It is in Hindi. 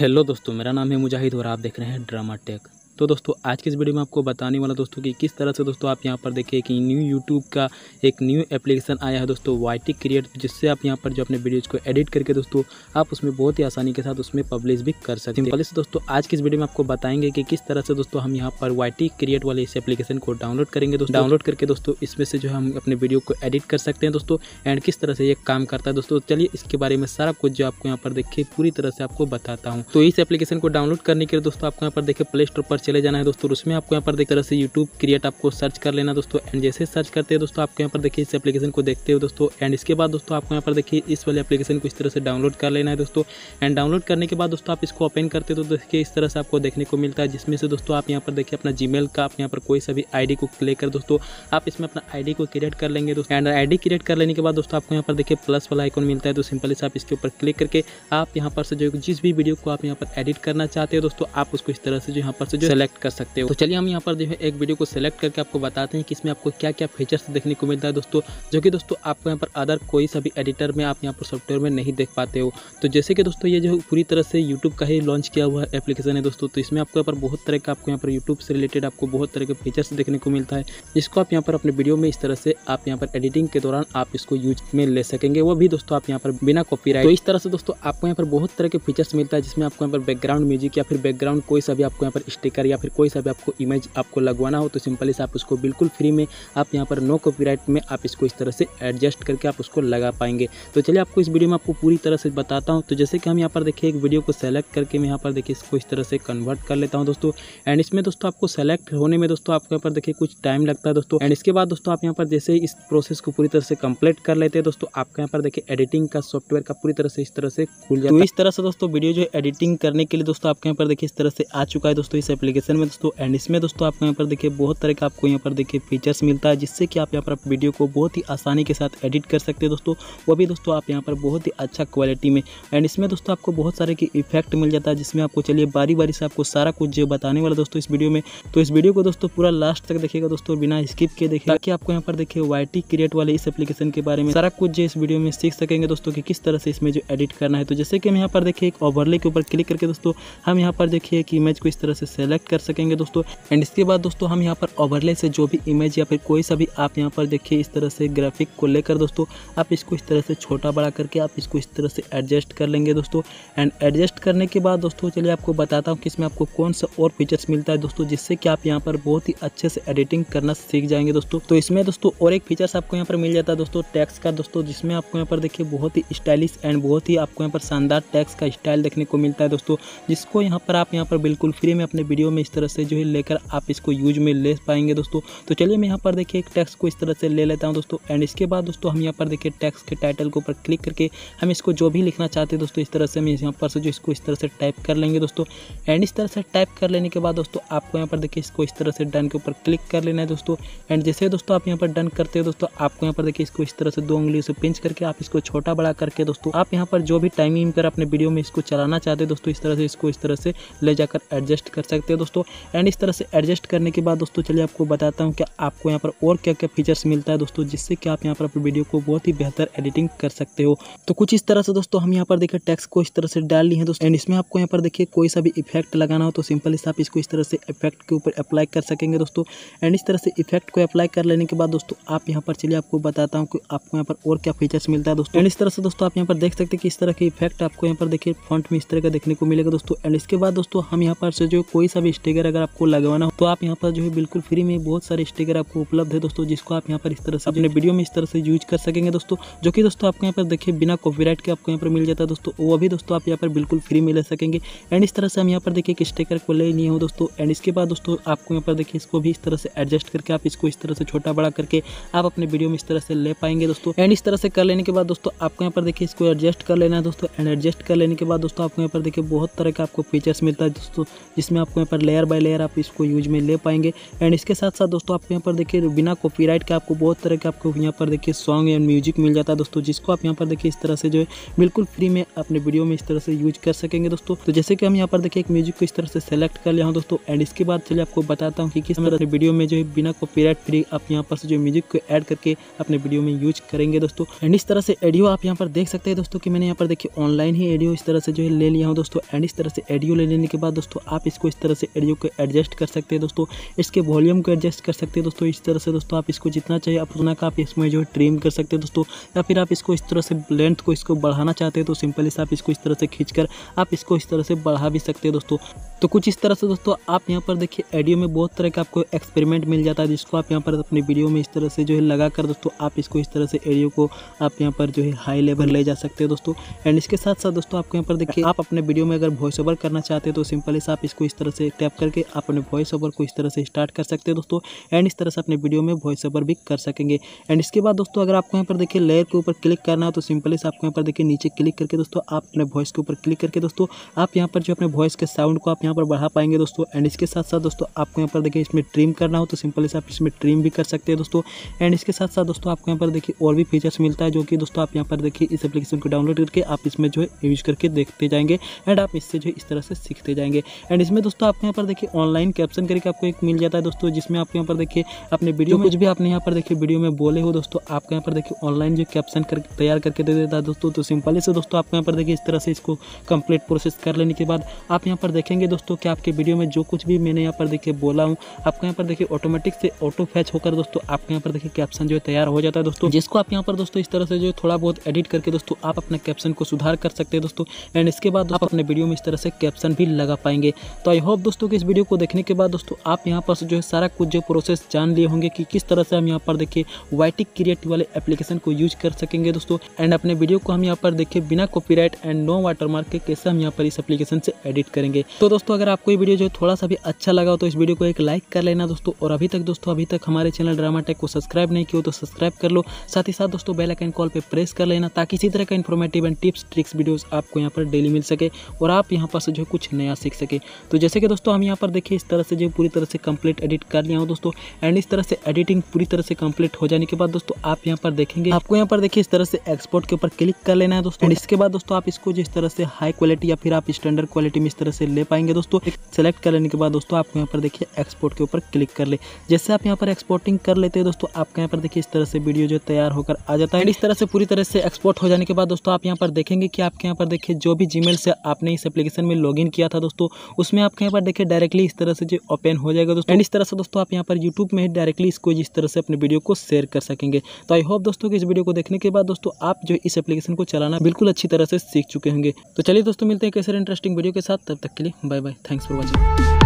हेलो दोस्तों मेरा नाम है मुजाहिद और आप देख रहे हैं ड्रामा टेक तो दोस्तों आज के इस वीडियो में आपको बताने वाला दोस्तों कि किस तरह से दोस्तों आप यहाँ पर देखिए कि न्यू यूट्यूब का एक न्यू एप्लीकेशन आया है दोस्तों वाई क्रिएट जिससे आप यहाँ पर जो अपने वीडियोज़ को एडिट करके दोस्तों आप उसमें बहुत ही आसानी के साथ उसमें पब्लिश भी कर सकते हैं पहले तो दोस्तों आज की इस वीडियो में आपको बताएंगे कि किस तरह से दोस्तों हम यहाँ पर वाई क्रिएट वाले इस एप्लीकेशन को डाउनलोड करेंगे दोस्तों डाउनलोड करके दोस्तों इसमें से जो हम अपने वीडियो को एडिट कर सकते हैं दोस्तों एंड किस तरह से ये काम करता है दोस्तों चलिए इसके बारे में सारा कुछ जो आपको यहाँ पर देखिए पूरी तरह से आपको बताता हूँ तो इस एप्लीकेशन को डाउनलोड करने के लिए दोस्तों आपको यहाँ पर देखिए प्ले स्टोर पर चले जाना है दोस्तों उसमें आपको यहाँ पर देख तरह से यूट्यूब क्रिएट आपको सर्च कर लेना दोस्तों एंड जैसे सर्च करते हैं दोस्तों आपको यहाँ पर देखिए इस एप्लीकेशन को देखते हो दोस्तों एंड इसके बाद दोस्तों आपको यहाँ पर देखिए इस वाले एप्लीकेशन को इस तरह से डाउनलोड कर लेना है दोस्तों एंड डाउनलोड करने के बाद दोस्तों आप इसको ओपन करते हो तो देखिए इस तरह से आपको देखने को मिलता है जिसमें से दोस्तों आप यहाँ पर देखिए अपना जी का आप यहाँ पर कोई सभी आई को क्लिक कर दोस्तों आप इसमें अपना आई को क्रिएट कर लेंगे दोस्तों एंड आई क्रिएट कर लेने के बाद दोस्तों आपको यहाँ पर देखिए प्लस वाला आइकॉन मिलता है तो सिंपली से आप इसके ऊपर क्लिक करके आप यहाँ पर से जो जिस भी वीडियो को आप यहाँ पर एडिट करना चाहते हो दोस्तों आप उसको इस तरह से जो यहाँ पर से जो सेलेक्ट कर सकते हो तो चलिए हम यहाँ पर जो है एक वीडियो को सेलेक्ट करके आपको बताते हैं कि इसमें आपको क्या क्या फीचर्स देखने को मिलता है दोस्तों जो कि दोस्तों आपको यहाँ पर अदर कोई सा भी एडिटर में आप यहाँ पर सॉफ्टवेयर में नहीं देख पाते हो तो जैसे कि दोस्तों ये जो पूरी तरह से यूट्यूब का ही लॉन्च किया हुआ एप्लीकेशन है दोस्तों तो इसमें आपको यहाँ पर बहुत तरह का आपको यहाँ पर यूट्यूब से रिलेटेड आपको बहुत तरह के फीचर्स देखने को मिलता है जिसको आप यहाँ पर अपने वीडियो में इस तरह से आप यहाँ पर एडिटिंग के दौरान आप इसको यूज में ले सकेंगे वो भी दोस्तों आप यहाँ पर बिना कॉपी तो इस तरह से दोस्तों आपको यहाँ पर बहुत तरह के फीचर्स मिलता है जिसमें आपको यहाँ पर बैकग्राउंड म्यूजिक या फिर बैकग्राउंड कोई सभी भी आपको यहाँ पर स्टिकर लेकर या फिर कोई सा भी आपको इमेज आपको लगवाना हो तो सिंपली से आप उसको बिल्कुल फ्री में आप यहाँ पर नो कॉपी में आप इसको इस तरह से एडजस्ट करके आप उसको लगा पाएंगे तो चलिए आपको इस वीडियो में आपको पूरी तरह से बताता हूँ तो जैसे कि हम यहाँ पर देखिए एक वीडियो को सेलेक्ट करके मैं यहाँ पर देखिए इसको इस तरह से कन्वर्ट कर लेता हूँ दोस्तों एंड इसमें दोस्तों आपको सेलेक्ट होने में दोस्तों आपको यहाँ पर देखिए कुछ टाइम लगता है दोस्तों एंड इसके बाद दोस्तों आप यहाँ पर जैसे इस प्रोसेस को पूरी तरह से कंप्लीट कर लेते हैं दोस्तों आपके यहाँ पर देखिए एडिटिंग का सॉफ्टवेयर का पूरी तरह से इस तरह से खुल जाए तो इस तरह से दोस्तों वीडियो जो एडिटिंग करने के लिए दोस्तों आपके यहाँ पर देखिए इस तरह से आ चुका है दोस्तों इस एप्लीकेशन एप्लीकेशन में दोस्तों एंड इसमें दोस्तों आपको यहाँ पर देखिए बहुत तरह का आपको यहाँ पर देखिए फीचर्स मिलता है जिससे कि आप यहाँ पर वीडियो को बहुत ही आसानी के साथ एडिट कर सकते हैं दोस्तों वो भी दोस्तों आप यहाँ पर बहुत ही अच्छा क्वालिटी में एंड इसमें दोस्तों आपको बहुत सारे की इफेक्ट मिल जाता है जिसमें आपको चलिए बारी बारी से आपको सारा कुछ जो बताने वाला दोस्तों इस वीडियो में तो इस वीडियो को दोस्तों पूरा लास्ट तक देखेगा दोस्तों बिना स्किप के देखिए ताकि आपको यहाँ पर देखिए वाई क्रिएट वाले इस एप्लीकेशन के बारे में सारा कुछ जो इस वीडियो में सीख सकेंगे दोस्तों कि किस तरह से इसमें जो एडिट करना है तो जैसे कि हम यहाँ पर देखिए एक ओवरले के ऊपर क्लिक करके दोस्तों हम यहाँ पर देखिए एक इमेज को इस तरह से सेलेक्ट सेलेक्ट कर सकेंगे दोस्तों एंड इसके बाद दोस्तों हम यहाँ पर ओवरले से जो भी इमेज या फिर कोई सा भी आप यहाँ पर देखिए इस तरह से ग्राफिक को लेकर दोस्तों आप इसको इस तरह से छोटा बड़ा करके आप इसको इस तरह से एडजस्ट कर लेंगे दोस्तों एंड एडजस्ट करने के बाद दोस्तों चलिए आपको बताता हूँ कि इसमें आपको कौन सा और फीचर्स मिलता है दोस्तों जिससे कि आप यहाँ पर बहुत ही अच्छे से एडिटिंग करना सीख जाएंगे दोस्तों तो इसमें दोस्तों और एक फीचर्स आपको यहाँ पर मिल जाता है दोस्तों टैक्स का दोस्तों जिसमें आपको यहाँ पर देखिए बहुत ही स्टाइलिश एंड बहुत ही आपको यहाँ पर शानदार टैक्स का स्टाइल देखने को मिलता है दोस्तों जिसको यहाँ पर आप यहाँ पर बिल्कुल फ्री में अपने वीडियो वीडियो में इस तरह से जो है लेकर आप इसको यूज में ले पाएंगे दोस्तों तो चलिए मैं यहाँ पर देखिए एक टैक्स को इस तरह से ले लेता हूँ दोस्तों एंड इसके बाद दोस्तों हम यहाँ पर देखिए टैक्स के टाइटल के ऊपर क्लिक करके हम इसको जो भी लिखना चाहते हैं दोस्तों इस तरह से हम यहाँ पर से जो इसको इस तरह से टाइप कर लेंगे दोस्तों एंड इस तरह से टाइप कर लेने के बाद दोस्तों आपको यहाँ पर देखिए इसको इस तरह से डन के ऊपर क्लिक कर लेना है दोस्तों एंड जैसे दोस्तों आप यहाँ पर डन करते हो दोस्तों आपको यहाँ पर देखिए इसको इस तरह से दो उंगली से पिंच करके आप इसको छोटा बड़ा करके दोस्तों आप यहाँ पर जो भी टाइमिंग कर अपने वीडियो में इसको चलाना चाहते हो दोस्तों इस तरह से इसको इस तरह से ले जाकर एडजस्ट कर सकते हो दोस्तों एंड इस तरह से एडजस्ट करने के बाद दोस्तों चलिए आपको बताता हूँ कि आपको यहाँ पर और क्या क्या फीचर्स मिलता है दोस्तों जिससे कि आप यहाँ पर अपनी वीडियो को बहुत ही बेहतर एडिटिंग कर सकते हो तो कुछ इस तरह से दोस्तों हम यहाँ पर देखिए टैक्स को इस तरह से डाल ली है दोस्तों एंड इसमें आपको यहाँ पर देखिए कोई सा भी इफेक्ट लगाना हो तो सिंपल इस आप इसको इस तरह से इफेक्ट के ऊपर अप्लाई कर सकेंगे दोस्तों एंड इस तरह से इफेक्ट को अप्लाई कर लेने के बाद दोस्तों आप यहाँ पर चलिए आपको बताता हूँ कि आपको यहाँ पर और क्या फीचर्स मिलता है दोस्तों एंड इस तरह से दोस्तों आप यहाँ पर देख सकते हैं कि इस तरह के इफेक्ट आपको यहाँ पर देखिए फ्रंट में इस तरह का देखने को मिलेगा दोस्तों एंड इसके बाद दोस्तों हम यहाँ पर से जो कोई सा में स्टिकर अगर आपको लगवाना हो तो आप यहाँ पर जो है बिल्कुल फ्री में बहुत सारे स्टिकर आपको उपलब्ध है दोस्तों जिसको आप यहाँ पर इस तरह से अपने वीडियो में इस तरह से यूज कर सकेंगे दोस्तों जो कि दोस्तों आपको यहाँ पर देखिए बिना कॉपी के आपको यहाँ पर मिल जाता है दोस्तों वो भी दोस्तों आप यहाँ पर बिल्कुल फ्री में ले सकेंगे एंड इस तरह से हम यहाँ पर देखिए एक स्टेकर को ले नहीं हो दोस्तों एंड इसके बाद दोस्तों आपको यहाँ पर देखिए इसको भी इस तरह से एडजस्ट करके आप इसको इस तरह से छोटा बड़ा करके आप अपने वीडियो में इस तरह से ले पाएंगे दोस्तों एंड इस तरह से कर लेने के बाद दोस्तों आपको यहाँ पर देखिए इसको एडजस्ट कर लेना है दोस्तों एंड एडजस्ट कर लेने के बाद दोस्तों आपको यहाँ पर देखिए बहुत तरह का आपको फीचर्स मिलता है दोस्तों जिसमें आपको यहाँ पर पर लेयर बाय लेयर आप इसको यूज में ले पाएंगे एंड इसके साथ साथ दोस्तों आपको यहाँ पर देखिए बिना कॉपीराइट के आपको बहुत तरह के आपको यहाँ पर देखिए सॉन्ग एंड म्यूजिक मिल जाता है दोस्तों जिसको आप यहाँ पर देखिए इस तरह से जो है बिल्कुल फ्री में अपने वीडियो में इस तरह से यूज कर सकेंगे दोस्तों तो जैसे कि हम यहाँ पर देखिए एक म्यूजिक को इस तरह से सेलेक्ट कर लिया हूँ दोस्तों एंड इसके बाद चलिए आपको बताता हूँ कि किस तरह वीडियो में जो है बिना कॉपीराइट फ्री आप यहाँ पर से जो म्यूजिक को एड करके अपने वीडियो में यूज करेंगे दोस्तों एंड इस तरह से एडियो आप यहाँ पर देख सकते हैं दोस्तों कि मैंने यहाँ पर देखिए ऑनलाइन ही एडियो इस तरह से जो है ले लिया हूँ दोस्तों एंड इस तरह से एडियो ले लेने के बाद दोस्तों आप इसको इस तरह से एडियो को एडजस्ट कर सकते हैं दोस्तों इसके वॉल्यूम को एडजस्ट कर सकते हैं दोस्तों इस तरह से दोस्तों आप इसको जितना चाहिए आप उतना का आप इसमें जो है ट्रिम कर सकते हैं दोस्तों या फिर आप इसको इस तरह से लेंथ को इसको बढ़ाना चाहते हैं तो सिंपली से आप इसको इस तरह से खींच आप इसको इस तरह से बढ़ा भी सकते हैं दोस्तों तो कुछ इस तरह से दोस्तों आप यहाँ पर देखिए एडियो में बहुत तरह का आपको एक्सपेरिमेंट मिल जाता है जिसको आप यहाँ पर अपने वीडियो में इस तरह से जो है लगा कर दोस्तों आप इसको इस तरह से एडियो को आप यहाँ पर जो है हाई लेवल ले जा सकते हैं दोस्तों एंड इसके साथ साथ दोस्तों आपको यहाँ पर देखिए आप अपने वीडियो में अगर वॉइस ओवर करना चाहते हैं तो सिंपली से आप इसको इस तरह से टैप करके अपने वॉइस ओवर को इस तरह से स्टार्ट कर सकते हैं दोस्तों एंड इस तरह से अपने वीडियो में वॉइस ओवर भी कर सकेंगे एंड इसके बाद दोस्तों अगर आपको यहाँ पर देखिए लेयर के ऊपर क्लिक करना है तो सिंपली से आपको यहाँ पर देखिए नीचे क्लिक करके दोस्तों आप अपने वॉइस के ऊपर क्लिक करके दोस्तों आप यहाँ पर जो अपने वॉइस के साउंड को आप यहाँ पर बढ़ा पाएंगे दोस्तों एंड इसके साथ साथ दोस्तों आपको यहाँ पर देखिए इसमें ट्रिम करना हो तो सिंपली से आप इसमें ट्रिम भी कर सकते हैं दोस्तों एंड इसके साथ साथ दोस्तों आपको यहाँ पर देखिए और भी फीचर्स मिलता है जो कि दोस्तों आप यहाँ पर देखिए इस एप्लीकेशन को डाउनलोड करके आप इसमें जो है यूज़ करके देखते जाएंगे एंड आप इससे जो है इस तरह से सीखते जाएंगे एंड इसमें दोस्तों आप सकते हैं यहाँ पर देखिए ऑनलाइन कैप्शन करके आपको एक मिल जाता है दोस्तों जिसमें आप यहाँ पर देखिए अपने वीडियो कुछ भी आपने यहाँ पर देखिए वीडियो में बोले हो दोस्तों आपको यहाँ पर देखिए ऑनलाइन जो कैप्शन कर तैयार करके दे देता है दोस्तों तो सिंपली से दोस्तों आपको यहाँ पर देखिए इस तरह से इसको कंप्लीट प्रोसेस कर लेने के बाद आप यहाँ पर देखेंगे दोस्तों कि आपके वीडियो में जो कुछ भी मैंने यहाँ पर देखिए बोला हूँ आपको यहाँ पर देखिए ऑटोमेटिक से ऑटो फैच होकर दोस्तों आपके यहाँ पर देखिए कैप्शन जो है तैयार हो जाता है दोस्तों जिसको आप यहाँ पर दोस्तों इस तरह से जो थोड़ा बहुत एडिट करके दोस्तों आप अपने कैप्शन को सुधार कर सकते हैं दोस्तों एंड इसके बाद आप अपने वीडियो में इस तरह से कैप्शन भी लगा पाएंगे तो आई होप दोस्तों कि इस वीडियो को देखने के बाद दोस्तों आप यहाँ पर जो है सारा कुछ जो प्रोसेस जान लिए होंगे कि किस तरह से हम यहाँ पर देखिए वाइटिक क्रिएट वाले एप्लीकेशन को यूज कर सकेंगे दोस्तों एंड अपने वीडियो को हम यहाँ पर देखिए बिना कॉपी एंड नो वाटरमार्क के कैसे हम यहाँ पर इस एप्लीकेशन से एडिट करेंगे तो दोस्तों अगर आपको ये वीडियो जो थोड़ा सा भी अच्छा लगा हो तो इस वीडियो को एक लाइक कर लेना दोस्तों और अभी तक दोस्तों अभी तक हमारे चैनल ड्रामा टेक को सब्सक्राइब नहीं किया तो सब्सक्राइब कर लो साथ ही साथ दोस्तों बेल आइकन कॉल पर प्रेस कर लेना ताकि इसी तरह का informative and tips tricks videos आपको यहाँ पर डेली मिल सके और आप यहाँ पर से जो कुछ नया सीख सके तो जैसे कि दोस्तों दोस्तों हम यहाँ पर देखिए इस तरह से जो पूरी तरह से कंप्लीट एडिट कर लिया हूँ दोस्तों एंड इस तरह से एडिटिंग पूरी तरह से कंप्लीट हो जाने के बाद दोस्तों आप यहाँ पर देखेंगे आपको यहाँ पर देखिए इस तरह से एक्सपोर्ट के ऊपर क्लिक कर लेना है दोस्तों एंड इसके बाद दोस्तों आप इसको जिस तरह से हाई क्वालिटी या फिर आप स्टैंडर्ड क्वालिटी में इस तरह से ले पाएंगे दोस्तों सेलेक्ट कर लेने के बाद दोस्तों आपको यहाँ पर देखिए एक्सपोर्ट के ऊपर क्लिक कर ले जैसे आप यहाँ पर एक्सपोर्टिंग कर लेते हैं दोस्तों आपके यहाँ पर देखिए इस तरह से वीडियो जो तैयार होकर आ जाता है इस तरह से पूरी तरह से एक्सपोर्ट हो जाने के बाद दोस्तों आप यहाँ पर देखेंगे कि आपके यहाँ पर देखिए जो भी जीमेल से आपने इस एप्लीकेशन में लॉग किया था दोस्तों उसमें आपके यहाँ पर देखिए डायरेक्टली इस तरह से जो ओपन हो जाएगा दोस्तों एंड इस तरह से दोस्तों आप यहाँ पर यूट्यूब में ही डायरेक्टली इसको जिस तरह से अपने वीडियो को शेयर कर सकेंगे तो आई होप दोस्तों कि इस वीडियो को देखने के बाद दोस्तों आप जो इस एप्लीकेशन को चलाना बिल्कुल अच्छी तरह से सीख चुके होंगे तो चलिए दोस्तों मिलते हैं कैसे इंटरेस्टिंग वीडियो के साथ तब तक के लिए bye bye thanks for watching